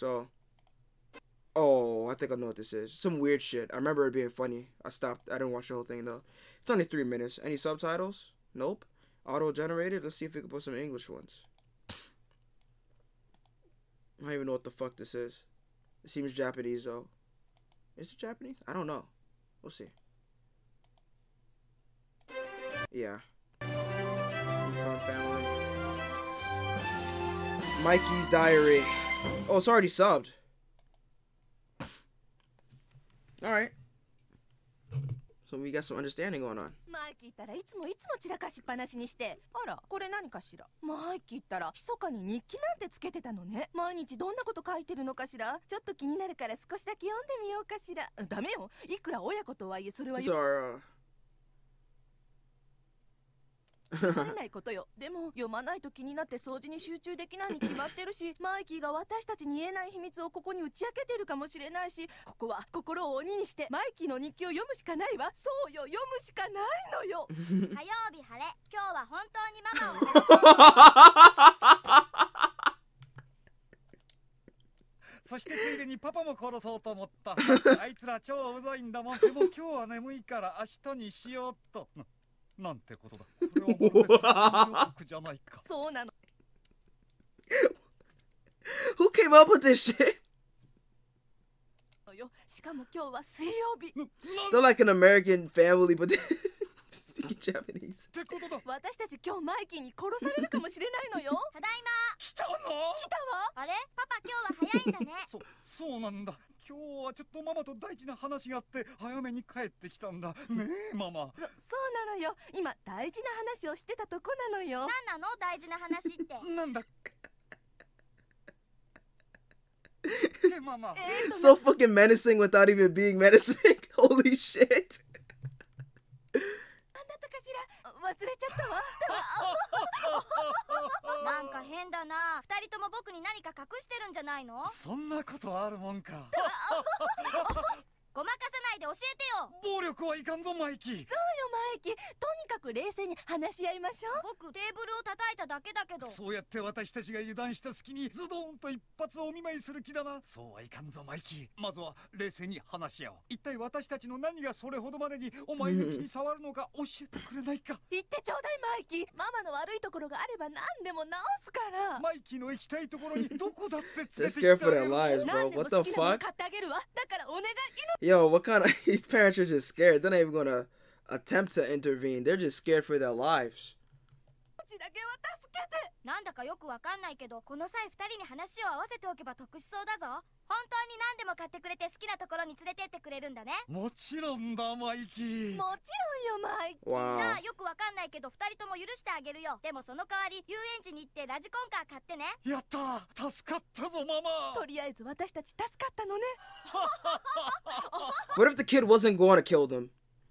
So, oh, I think I know what this is. Some weird shit. I remember it being funny. I stopped. I didn't watch the whole thing though. It's only three minutes. Any subtitles? Nope. Auto generated. Let's see if we can put some English ones. I don't even know what the fuck this is. It seems Japanese though. Is it Japanese? I don't know. We'll see. Yeah. Mikey's Diary. Oh, it's already subbed. Alright. So we got some understanding going on. マイキーったらいつもいつも散らかしっぱなしにしてあらこれ何かしらマイキーったら密かに日記なんてつけてたのね毎日どんなこと書いてるのかしらちょっと気になるから少しだけ読んでみようかしらダメよいくら親子とはいえそれは z a r つまないことよ でも読まないと気になって掃除に集中できないに決まってるしマイキーが私たちに言えない秘密をここに打ち明けてるかもしれないしここは心を鬼にしてマイキーの日記を読むしかないわそうよ読むしかないのよ 火曜日晴れ今日は本当にママを そしてついでにパパも殺そうと思った。あいつら超うざいんだもん。でも今日は眠いから明日にしようっと。なんてことだ。そうなの。Who came up with this shit? しかも今日は水曜日。They're like an American family, but speaking Japanese. 私たち今日マイキーに殺されるかもしれないのよ。ただいま。来たの？来たわ。あれ、パパ今日は早いんだね。そう、そうなんだ。今日はちょっとママと大事な話があって早めに帰ってきたんだ ねえママそそうなのよ今大事な話をしてたとこなのよ何なの大事な話って なんだ so fucking menacing without even being menacing. Holy shit. 変だな二人とも僕に何か隠してるんじゃないのそんなことあるもんか ごまかさないで教えてよ暴力はいかんぞマイキーそうよマイキーとく冷静に話し合いましょう僕テーブルを叩いただけだけどそうやって私たちが油断した隙にズドンと一発お見舞いする気だなそうはいかんぞマイキーまずは冷静に話し合おう一体私たちの何がそれほどまでにお前の気に触るのか教えてくれないか言ってちょうだいマイキーママの悪いところがあれば何でも直すからマイキーの行きたいところにどこだって連れて行ってあげる lives, bro. What the fuck? Yo, what kind of h e s parents are just scared. They're not even gonna attempt to intervene. They're just scared for their lives. なんだかよくわかんないけどこの際二人に話を合わせておけば得しそうだぞ本当に何でも買ってくれて好きなところに連れてってくれるんだねもちろんだマイキーもちろんよマイキー、wow. じゃあよくわかんないけど二人とも許してあげるよでもその代わり遊園地に行ってラジコンカー買ってねやった助かったぞママとりあえず私たち助かったのね What if the kid wasn't going to kill them?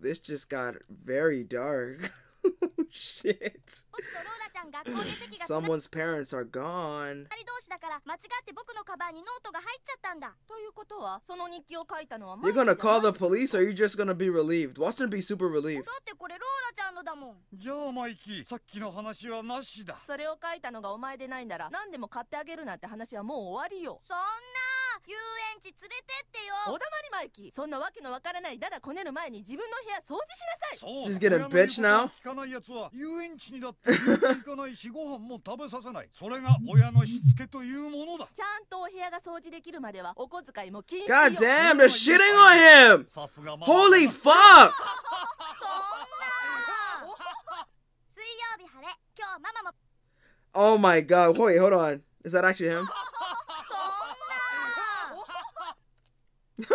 this just got very dark. Shit. Someone's parents are gone. だから間違って僕のカバンにノートが入っちゃったんだということはその日記を書いたのは You're gonna call the police or you're just gonna be relieved Watson be super relieved だってこれローラちゃんのだもんじゃあマイキーさっきの話はなしだそれを書いたのがお前でないなら何でも買ってあげるなんて話はもう終わりよそんな遊園地連れてってよおだまりマイキーそんなわけのわからないだだこねる前に自分の部屋掃除しなさいそう He's getting bitch now 聞かないやつは遊園地にだって行かないしご飯も食べさせないそれが親のしつけというものだちゃんとお部屋が掃除できるまではお小遣いも禁止 God damn they're shitting on him Holy fuck Oh my god wait hold on is that actually him 水曜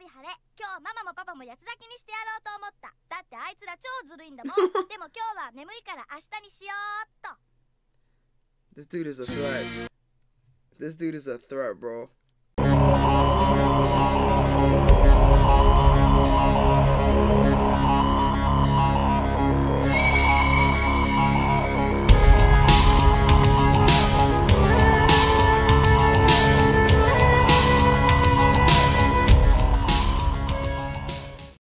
日晴れ今日ママもパパも八つ咲きにしてやろうと思っただってあいつら超ずるいんだもん でも今日は眠いから明日にしようっと This dude is a threat. This dude is a threat, bro.